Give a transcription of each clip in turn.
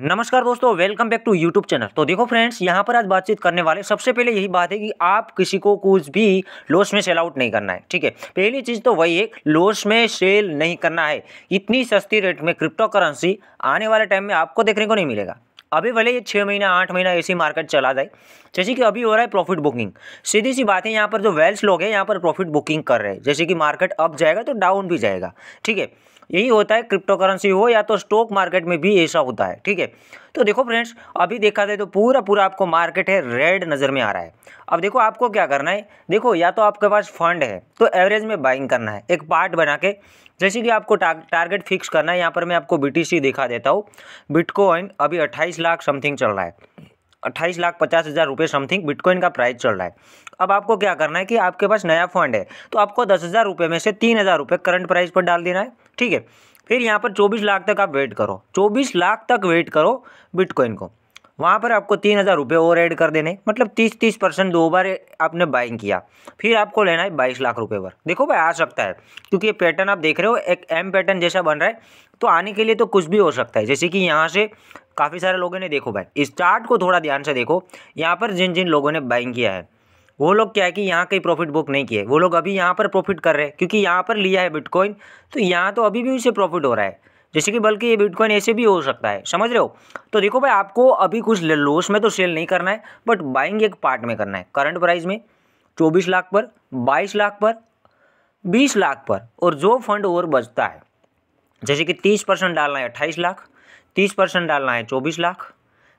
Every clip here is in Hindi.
नमस्कार दोस्तों welcome back to YouTube channel तो देखो फ्रेंड्स यहाँ पर आज बातचीत करने वाले सबसे पहले यही बात है कि आप किसी को कुछ भी लॉस में सेल आउट नहीं करना है ठीक है पहली चीज़ तो वही है लॉस में सेल नहीं करना है इतनी सस्ती रेट में क्रिप्टो करेंसी आने वाले टाइम में आपको देखने को नहीं मिलेगा अभी भले ये छः महीना आठ महीना ऐसी मार्केट चला जाए जैसे कि अभी हो रहा है प्रॉफिट बुकिंग सीधी सी बात है यहाँ पर जो वेल्स लोग हैं यहाँ पर प्रॉफिट बुकिंग कर रहे हैं जैसे कि मार्केट अप जाएगा तो डाउन भी जाएगा ठीक है यही होता है क्रिप्टो करेंसी हो या तो स्टॉक मार्केट में भी ऐसा होता है ठीक है तो देखो फ्रेंड्स अभी देखा जाए तो पूरा पूरा आपको मार्केट है रेड नज़र में आ रहा है अब देखो आपको क्या करना है देखो या तो आपके पास फंड है तो एवरेज में बाइंग करना है एक पार्ट बना के जैसे कि आपको टारगेट फिक्स करना है यहाँ पर मैं आपको बी दिखा देता हूँ बिटकॉइन अभी अट्ठाईस लाख समथिंग चल रहा है अट्ठाईस लाख पचास हज़ार रुपये समथिंग बिटकॉइन का प्राइस चल रहा है अब आपको क्या करना है कि आपके पास नया फंड है तो आपको दस हज़ार रुपये में से तीन हज़ार रुपये करंट प्राइस पर डाल देना है ठीक है फिर यहाँ पर चौबीस लाख तक आप वेट करो चौबीस लाख तक वेट करो बिटकॉइन को वहाँ पर आपको तीन हज़ार रुपये और ऐड कर देने मतलब तीस तीस परसेंट दो बार आपने बाइंग किया फिर आपको लेना है बाईस लाख रुपये पर देखो भाई आ सकता है क्योंकि ये पैटर्न आप देख रहे हो एक एम पैटर्न जैसा बन रहा है तो आने के लिए तो कुछ भी हो सकता है जैसे कि यहाँ से काफ़ी सारे लोगों ने देखो भाई इस चार्ट को थोड़ा ध्यान से देखो यहाँ पर जिन जिन लोगों ने बाइंग किया है वो लोग क्या है कि यहाँ कहीं प्रॉफिट बुक नहीं किए वो लोग अभी यहाँ पर प्रॉफिट कर रहे हैं क्योंकि यहाँ पर लिया है बिटकॉइन तो यहाँ तो अभी भी उसे प्रॉफिट हो रहा है जैसे कि बल्कि ये बिटकॉइन ऐसे भी हो सकता है समझ रहे हो तो देखो भाई आपको अभी कुछ लॉस में तो सेल नहीं करना है बट बाइंग एक पार्ट में करना है करंट प्राइस में चौबीस लाख पर बाईस लाख पर बीस लाख पर और जो फंड और बचता है जैसे कि तीस परसेंट डालना है अट्ठाईस लाख तीस परसेंट डालना है चौबीस लाख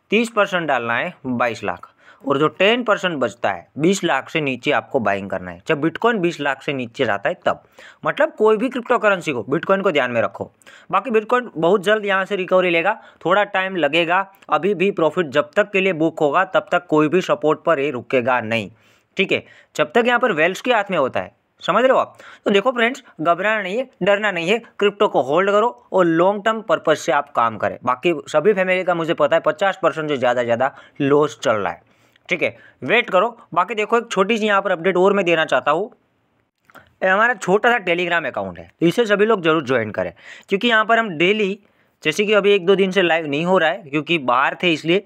तीस परसेंट डालना है बाईस लाख और जो टेन परसेंट बचता है बीस लाख से नीचे आपको बाइंग करना है जब बिटकॉइन बीस लाख से नीचे जाता है तब मतलब कोई भी क्रिप्टो करेंसी को बिटकॉइन को ध्यान में रखो बाकी बिटकॉइन बहुत जल्द यहाँ से रिकवरी लेगा थोड़ा टाइम लगेगा अभी भी प्रॉफिट जब तक के लिए बुक होगा तब तक कोई भी सपोर्ट पर ये रुकेगा नहीं ठीक है जब तक यहाँ पर वेल्स के हाथ में होता है समझ रहे हो आप तो देखो फ्रेंड्स घबराना नहीं है डरना नहीं है क्रिप्टो को होल्ड करो और लॉन्ग टर्म पर्पज से आप काम करें बाकी सभी फैमिली का मुझे पता है पचास परसेंट जो ज़्यादा ज़्यादा लॉस चल रहा है ठीक है वेट करो बाकी देखो एक छोटी सी यहाँ पर अपडेट और मैं देना चाहता हूँ हमारा छोटा सा टेलीग्राम अकाउंट है इसे सभी लोग जरूर ज्वाइन करें क्योंकि यहाँ पर हम डेली जैसे कि अभी एक दो दिन से लाइव नहीं हो रहा है क्योंकि बाहर थे इसलिए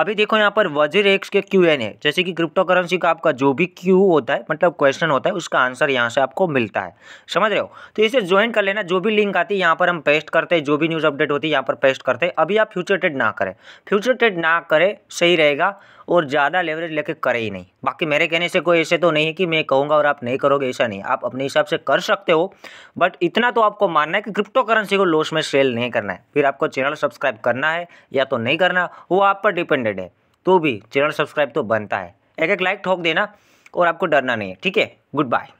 अभी देखो यहाँ पर वजीर एक्स के क्यू एन है जैसे कि क्रिप्टो करेंसी का आपका जो भी क्यू होता है मतलब क्वेश्चन होता है उसका आंसर यहाँ से आपको मिलता है समझ रहे हो तो इसे ज्वाइन कर लेना जो भी लिंक आती है यहाँ पर हम पेस्ट करते हैं जो भी न्यूज़ अपडेट होती है यहाँ पर पेस्ट करते हैं अभी आप फ्यूचर ट्रेड ना करें फ्यूचर ट्रेड ना करें सही रहेगा और ज़्यादा लेवरेज लेके करे ही नहीं बाकी मेरे कहने से कोई ऐसे तो नहीं है कि मैं कहूँगा और आप नहीं करोगे ऐसा नहीं आप अपने हिसाब से कर सकते हो बट इतना तो आपको मानना है कि क्रिप्टो करेंसी को लॉस में सेल नहीं करना है फिर आपको चैनल सब्सक्राइब करना है या तो नहीं करना वो आप पर डिपेंडेड है तो भी चैनल सब्सक्राइब तो बनता है एक एक लाइक ठोक देना और आपको डरना नहीं है ठीक है गुड बाय